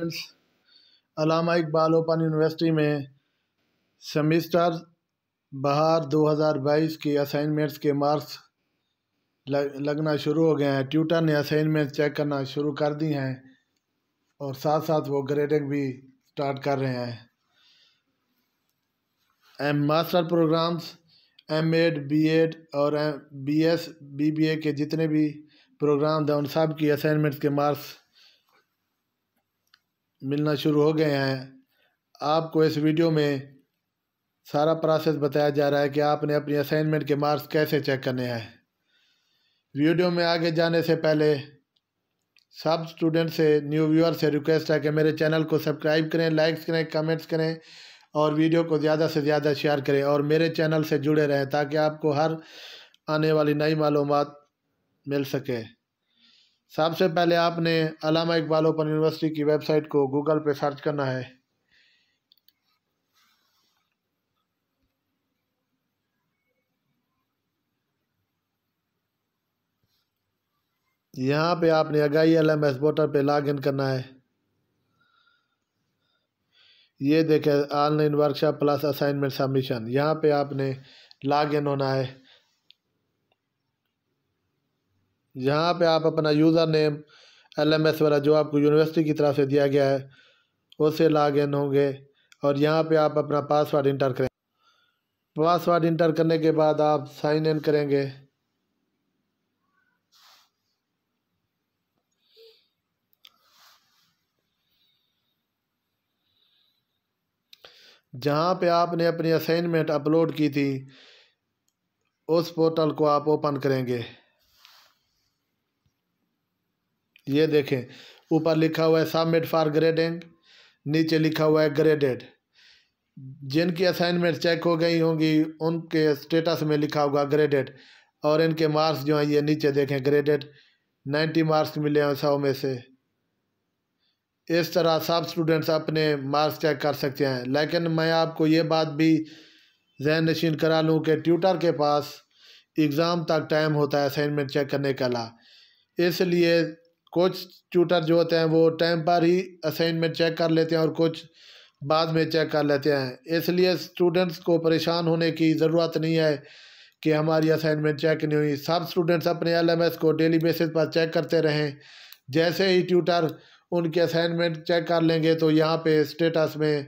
अलामा Iqbal open university में semester बहार 2022 के असाइनमेंट्स के मार्क्स लगना शुरू हो गए हैं ट्यूटर ने असाइनमेंट चेक करना शुरू कर दी हैं और साथ साथ वो ग्रेडिंग भी स्टार्ट कर रहे हैं M master programmes M Ed B Ed और M B S B B A के जितने भी प्रोग्राम हैं उन सब की असाइनमेंट्स के मार्क्स मिलना शुरू हो गए हैं आपको इस वीडियो में सारा प्रोसेस बताया जा रहा है कि आपने अपनी असाइनमेंट के मार्क्स कैसे चेक करने हैं वीडियो में आगे जाने से पहले सब स्टूडेंट से न्यू व्यूअर से रिक्वेस्ट है कि मेरे चैनल को सब्सक्राइब करें लाइक्स करें कमेंट्स करें और वीडियो को ज़्यादा से ज़्यादा शेयर करें और मेरे चैनल से जुड़े रहें ताकि आपको हर आने वाली नई मालूम मिल सके सबसे पहले आपने अलामा इकबाल ओपन यूनिवर्सिटी की वेबसाइट को गूगल पे सर्च करना है यहाँ पे आपने अगाई एल एम एस पोर्टल पर लॉग इन करना है ये देखें online workshop plus assignment submission यहाँ पे आपने लॉग इन होना है जहाँ पे आप अपना यूज़र नेम एलएमएस वाला जो आपको यूनिवर्सिटी की तरफ से दिया गया है उससे लॉग इन होंगे और यहाँ पे आप अपना पासवर्ड इंटर करें पासवर्ड इंटर करने के बाद आप साइन इन करेंगे जहाँ पे आपने अपनी असाइनमेंट अपलोड की थी उस पोर्टल को आप ओपन करेंगे ये देखें ऊपर लिखा हुआ है सबमिट फॉर ग्रेडिंग नीचे लिखा हुआ है ग्रेडेड जिनकी असाइनमेंट चेक हो गई होंगी उनके स्टेटस में लिखा होगा ग्रेडेड और इनके मार्क्स जो हैं ये नीचे देखें ग्रेडेड नाइन्टी मार्क्स मिले हैं सौ में से इस तरह सब स्टूडेंट्स अपने मार्क्स चेक कर सकते हैं लेकिन मैं आपको ये बात भी जहन नशीन करा लूँ कि ट्यूटर के पास एग्ज़ाम तक टाइम होता है असाइनमेंट चेक करने का ला इसलिए कुछ ट्यूटर जो होते हैं वो टाइम पर ही असाइनमेंट चेक कर लेते हैं और कुछ बाद में चेक कर लेते हैं इसलिए स्टूडेंट्स को परेशान होने की ज़रूरत नहीं है कि हमारी असाइनमेंट चेक नहीं हुई सब स्टूडेंट्स अपने एलएमएस को डेली बेसिस पर चेक करते रहें जैसे ही ट्यूटर उनके असाइनमेंट चेक कर लेंगे तो यहाँ पे स्टेटस में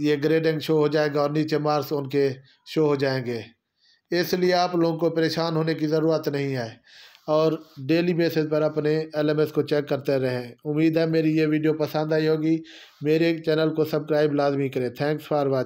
ये ग्रेडिंग शो हो जाएगा और नीचे मार्क्स उनके शो हो जाएंगे इसलिए आप लोगों को परेशान होने की ज़रूरत नहीं है और डेली बेसिस पर अपने एलएमएस को चेक करते रहें उम्मीद है मेरी ये वीडियो पसंद आई होगी मेरे चैनल को सब्सक्राइब लाजमी करें थैंक्स फॉर वॉचिंग